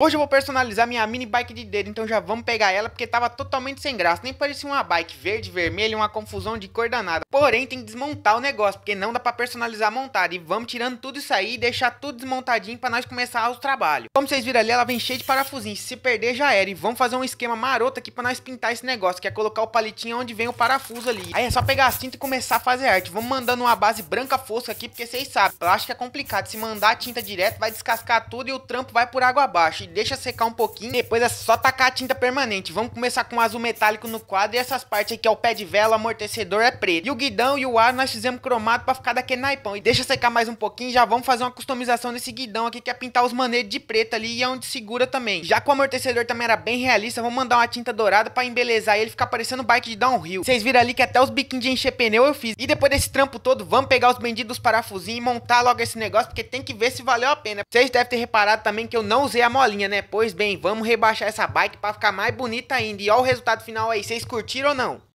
Hoje eu vou personalizar minha mini bike de dedo, então já vamos pegar ela porque tava totalmente sem graça, nem parecia uma bike verde, vermelha, uma confusão de cor danada. Porém, tem que desmontar o negócio, porque não dá pra personalizar montada, e vamos tirando tudo isso aí e deixar tudo desmontadinho pra nós começar o trabalho. Como vocês viram ali, ela vem cheia de parafusinhos, se perder já era, e vamos fazer um esquema maroto aqui pra nós pintar esse negócio, que é colocar o palitinho onde vem o parafuso ali. Aí é só pegar a cinta e começar a fazer arte, vamos mandando uma base branca fosca aqui, porque vocês sabem, plástico é complicado, se mandar a tinta direto vai descascar tudo e o trampo vai por água abaixo deixa secar um pouquinho. Depois é só tacar a tinta permanente. Vamos começar com azul metálico no quadro e essas partes aqui é o pé de vela, amortecedor é preto. E o guidão e o ar nós fizemos cromado pra ficar daquele naipão. E deixa secar mais um pouquinho, já vamos fazer uma customização desse guidão aqui que é pintar os manetes de preto ali e é onde segura também. Já que o amortecedor também era bem realista, vamos mandar uma tinta dourada pra embelezar ele ficar parecendo um bike de downhill. Vocês viram ali que até os biquinhos de encher pneu eu fiz. E depois desse trampo todo, vamos pegar os bandidos parafusinhos e montar logo esse negócio porque tem que ver se valeu a pena. Vocês devem ter reparado também que eu não usei a molinha né? Pois bem, vamos rebaixar essa bike para ficar mais bonita ainda. E olha o resultado final aí, vocês curtiram ou não?